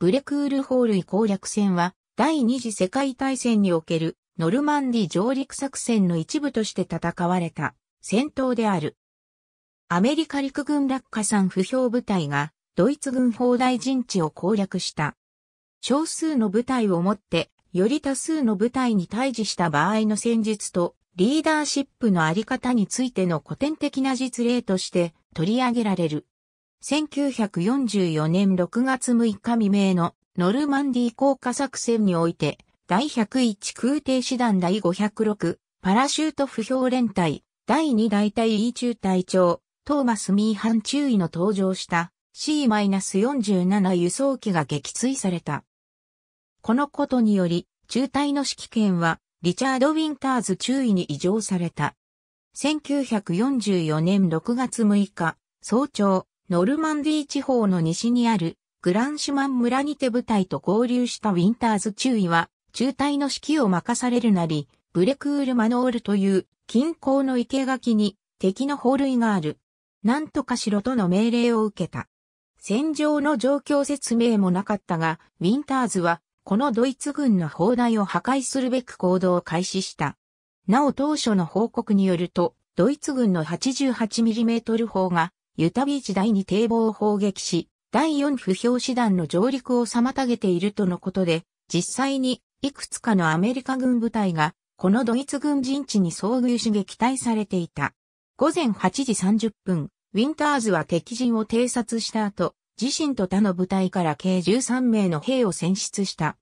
ブレクールホール攻略戦は、第二次世界大戦におけるノルマンディ上陸作戦の一部として戦われた戦闘である。アメリカ陸軍落下山不評部隊がドイツ軍砲台陣地を攻略した。少数の部隊をもってより多数の部隊に対峙した場合の戦術とリーダーシップのあり方についての古典的な実例として取り上げられる。1944年6月6日未明のノルマンディー降下作戦において、第101空挺師団第506パラシュート不評連隊、第2大隊 E 中隊長、トーマス・ミーハン中尉の登場した C-47 輸送機が撃墜された。このことにより、中隊の指揮権はリチャード・ウィンターズ中尉に移譲された。1944年6月6日、早朝、ノルマンディー地方の西にあるグランシュマン村にて部隊と合流したウィンターズ中尉は、中隊の指揮を任されるなり、ブレクール・マノールという近郊の生垣に敵の砲類がある。なんとかしろとの命令を受けた。戦場の状況説明もなかったが、ウィンターズは、このドイツ軍の砲台を破壊するべく行動を開始した。なお当初の報告によると、ドイツ軍の 88mm 砲がユタビーチ第2堤防を砲撃し、第4不評師団の上陸を妨げているとのことで、実際にいくつかのアメリカ軍部隊が、このドイツ軍陣地に遭遇し撃退されていた。午前8時30分、ウィンターズは敵陣を偵察した後、自身と他の部隊から計13名の兵を選出した。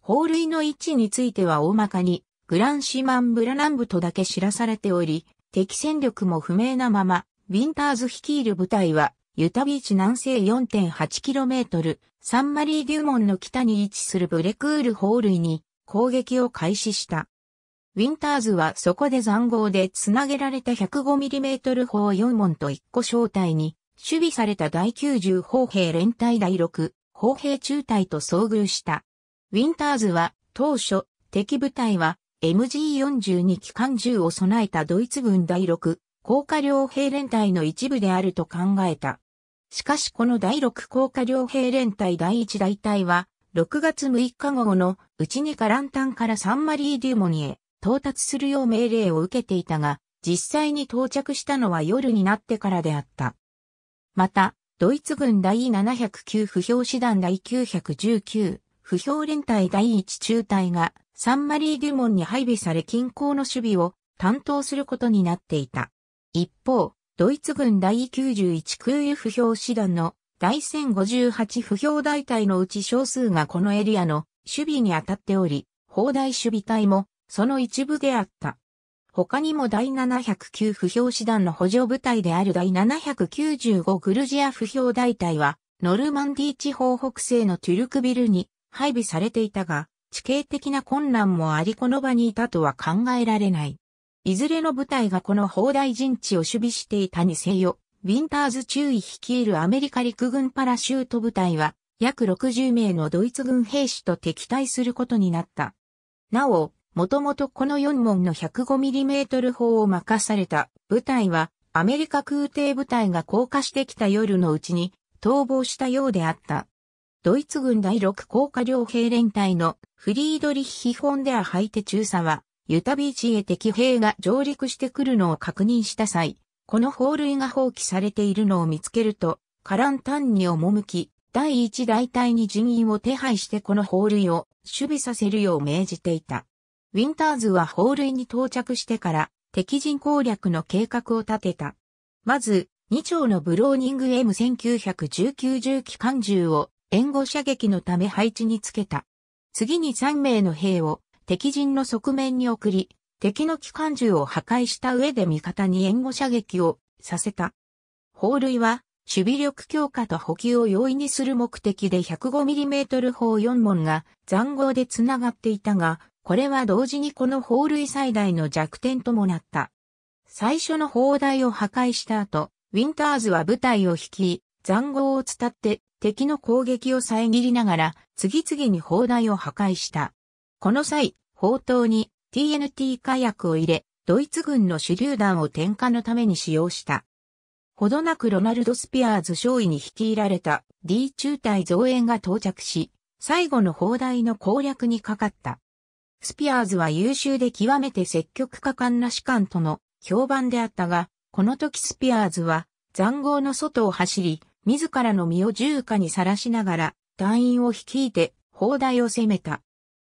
砲塁の位置については大まかに、グランシマンブラ南部とだけ知らされており、敵戦力も不明なまま、ウィンターズ率いる部隊は、ユタビーチ南西 4.8km、サンマリーデューモンの北に位置するブレクールホールイに攻撃を開始した。ウィンターズはそこで残壕で繋げられた 105mm 砲4門と1個小隊に、守備された第90砲兵連隊第6砲兵中隊と遭遇した。ウィンターズは当初敵部隊は MG42 機関銃を備えたドイツ軍第6高架両兵連隊の一部であると考えた。しかしこの第6高架両兵連隊第1大隊は、6月6日午後のうちにカランタンからサンマリー・デュモニへ到達するよう命令を受けていたが、実際に到着したのは夜になってからであった。また、ドイツ軍第709不評師団第919不評連隊第1中隊がサンマリー・デュモンに配備され近郊の守備を担当することになっていた。一方、ドイツ軍第91空輸不評師団の第1058不評大隊のうち少数がこのエリアの守備に当たっており、砲台守備隊もその一部であった。他にも第709不評師団の補助部隊である第795グルジア不評大隊は、ノルマンディ地方北西のトゥルクビルに配備されていたが、地形的な困難もありこの場にいたとは考えられない。いずれの部隊がこの砲台陣地を守備していたにせよ、ウィンターズ中尉率いるアメリカ陸軍パラシュート部隊は、約60名のドイツ軍兵士と敵対することになった。なお、もともとこの4門の 105mm 砲を任された部隊は、アメリカ空挺部隊が降下してきた夜のうちに逃亡したようであった。ドイツ軍第6降下両兵連隊のフリードリッヒ・フォンデア・ハイテ中佐は、ユタビーチへ敵兵が上陸してくるのを確認した際、この砲類が放棄されているのを見つけると、カランタンに赴き、第一大隊に人員を手配してこの砲類を守備させるよう命じていた。ウィンターズは砲類に到着してから敵陣攻略の計画を立てた。まず、2丁のブローニング M1919 重機関銃を援護射撃のため配置につけた。次に3名の兵を敵陣の側面に送り、敵の機関銃を破壊した上で味方に援護射撃をさせた。砲類は、守備力強化と補給を容易にする目的で 105mm 砲4門が残壕で繋がっていたが、これは同時にこの砲類最大の弱点ともなった。最初の砲台を破壊した後、ウィンターズは部隊を率い、残壕を伝って敵の攻撃を遮りながら次々に砲台を破壊した。この際、砲塔に TNT 火薬を入れ、ドイツ軍の手榴弾を点火のために使用した。ほどなくロナルド・スピアーズ少尉に率いられた D 中隊増援が到着し、最後の砲台の攻略にかかった。スピアーズは優秀で極めて積極果敢な士官との評判であったが、この時スピアーズは残壕の外を走り、自らの身を重火にさらしながら、隊員を率いて砲台を攻めた。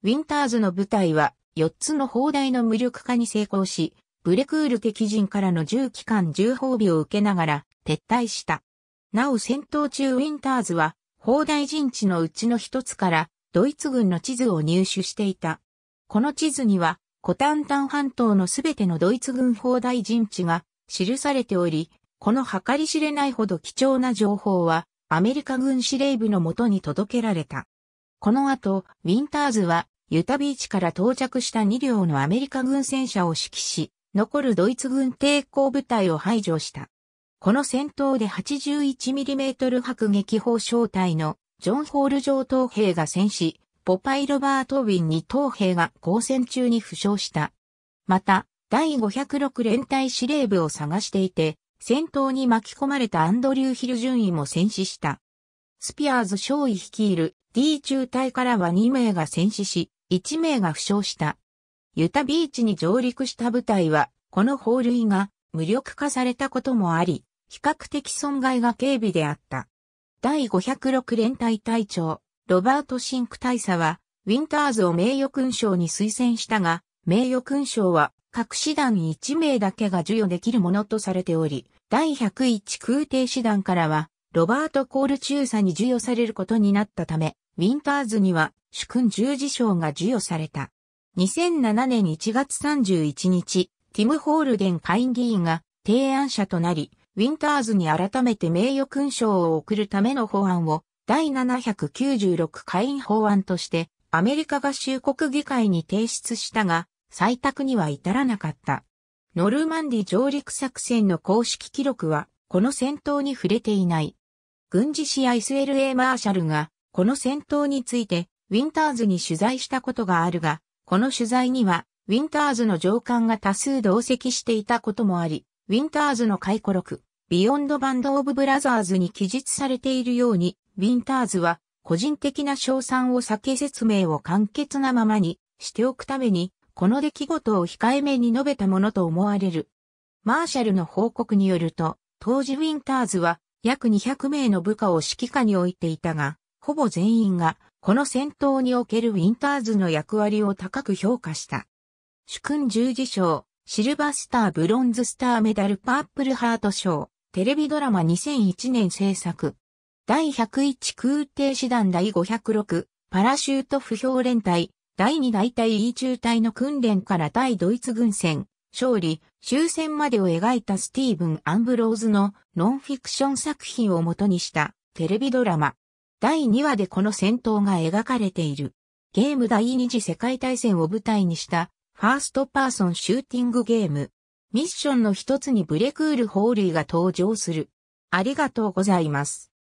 ウィンターズの部隊は4つの砲台の無力化に成功し、ブレクール敵陣からの銃機関銃砲備を受けながら撤退した。なお戦闘中ウィンターズは砲台陣地のうちの一つからドイツ軍の地図を入手していた。この地図にはコタンタン半島のすべてのドイツ軍砲台陣地が記されており、この計り知れないほど貴重な情報はアメリカ軍司令部のもとに届けられた。この後、ウィンターズは、ユタビーチから到着した2両のアメリカ軍戦車を指揮し、残るドイツ軍抵抗部隊を排除した。この戦闘で 81mm 迫撃砲小隊のジョン・ホール上等兵が戦死、ポパイ・ロバート・ウィン2等兵が交戦中に負傷した。また、第506連隊司令部を探していて、戦闘に巻き込まれたアンドリュー・ヒル順位も戦死した。スピアーズ少尉率いる D 中隊からは2名が戦死し、1名が負傷した。ユタビーチに上陸した部隊は、この砲類が無力化されたこともあり、比較的損害が軽微であった。第506連隊隊長、ロバート・シンク大佐は、ウィンターズを名誉勲章に推薦したが、名誉勲章は各師団1名だけが授与できるものとされており、第101空挺師団からは、ロバート・コール中佐に授与されることになったため、ウィンターズには主君十字章が授与された。2007年1月31日、ティム・ホールデン会議員が提案者となり、ウィンターズに改めて名誉勲章を贈るための法案を第796会員法案としてアメリカ合衆国議会に提出したが、採択には至らなかった。ノルマンディ上陸作戦の公式記録はこの戦闘に触れていない。軍事史や SLA マーシャルがこの戦闘について、ウィンターズに取材したことがあるが、この取材には、ウィンターズの上官が多数同席していたこともあり、ウィンターズの回顧録、ビヨンドバンド・オブ・ブラザーズに記述されているように、ウィンターズは個人的な賞賛を避け説明を簡潔なままにしておくために、この出来事を控えめに述べたものと思われる。マーシャルの報告によると、当時ウィンターズは約200名の部下を指揮下に置いていたが、ほぼ全員が、この戦闘におけるウィンターズの役割を高く評価した。主君十字賞、シルバースターブロンズスターメダルパープルハート賞、テレビドラマ2001年制作。第101空挺師団第506、パラシュート不評連隊、第2大隊 E 中隊の訓練から対ドイツ軍戦、勝利、終戦までを描いたスティーブン・アンブローズのノンフィクション作品をもとにしたテレビドラマ。第2話でこの戦闘が描かれている。ゲーム第二次世界大戦を舞台にしたファーストパーソンシューティングゲーム。ミッションの一つにブレクール・ホーリーが登場する。ありがとうございます。